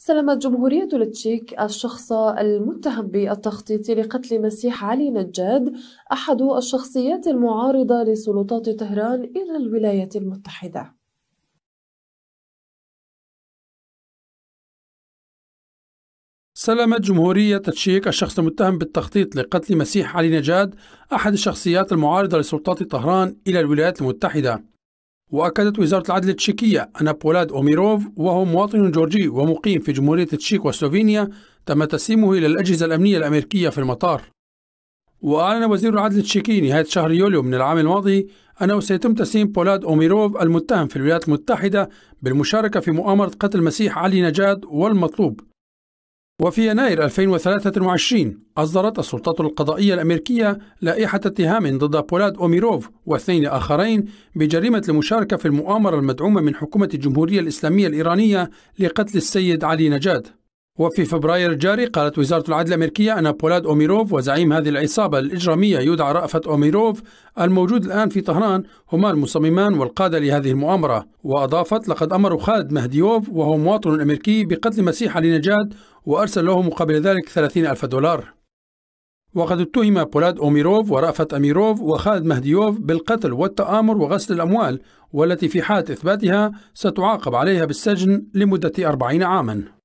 سلمت جمهورية التشيك الشخص المتهم بالتخطيط لقتل مسيح علي نجاد أحد الشخصيات المعارضة لسلطات طهران إلى الولايات المتحدة سلمت جمهورية تشيك الشخص المتهم بالتخطيط لقتل مسيح علي نجاد أحد الشخصيات المعارضة لسلطات طهران إلى الولايات المتحدة وأكدت وزارة العدل التشيكية أن بولاد أوميروف وهو مواطن جورجي ومقيم في جمهورية التشيك وسلوفينيا تم تسليمه إلى الأجهزة الأمنية الأمريكية في المطار وأعلن وزير العدل التشيكي نهاية شهر يوليو من العام الماضي أنه سيتم تسليم بولاد أوميروف المتهم في الولايات المتحدة بالمشاركة في مؤامرة قتل المسيح علي نجاد والمطلوب وفي يناير 2023 أصدرت السلطات القضائية الأمريكية لائحة اتهام ضد بولاد أوميروف واثنين آخرين بجريمة المشاركة في المؤامرة المدعومة من حكومة الجمهورية الإسلامية الإيرانية لقتل السيد علي نجاد وفي فبراير الجاري قالت وزارة العدل الأمريكية أن بولاد أوميروف وزعيم هذه العصابة الإجرامية يدعى رأفت أوميروف الموجود الآن في طهران هما المصممان والقادة لهذه المؤامرة وأضافت لقد أمروا خالد مهديوف وهو مواطن أمريكي بقتل مسيح لنجاد وأرسل له مقابل ذلك 30 ألف دولار وقد اتهم بولاد أوميروف ورأفت أميروف وخالد مهديوف بالقتل والتآمر وغسل الأموال والتي في حالة إثباتها ستعاقب عليها بالسجن لمدة 40 عاماً